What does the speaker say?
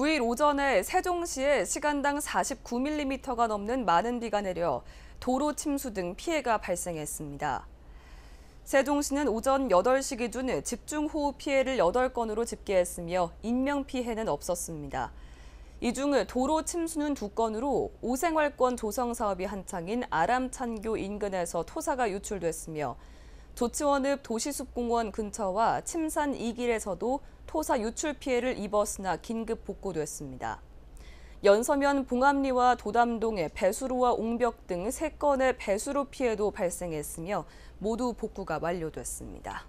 9일 오전에 세종시에 시간당 49mm가 넘는 많은 비가 내려 도로 침수 등 피해가 발생했습니다. 세종시는 오전 8시 기준 집중호우 피해를 8건으로 집계했으며 인명피해는 없었습니다. 이중 도로 침수는 2건으로 오생활권 조성사업이 한창인 아람찬교 인근에서 토사가 유출됐으며 조치원읍 도시숲공원 근처와 침산 2길에서도 토사 유출 피해를 입었으나 긴급 복구됐습니다. 연서면 봉암리와 도담동의 배수로와 옹벽 등 3건의 배수로 피해도 발생했으며 모두 복구가 완료됐습니다.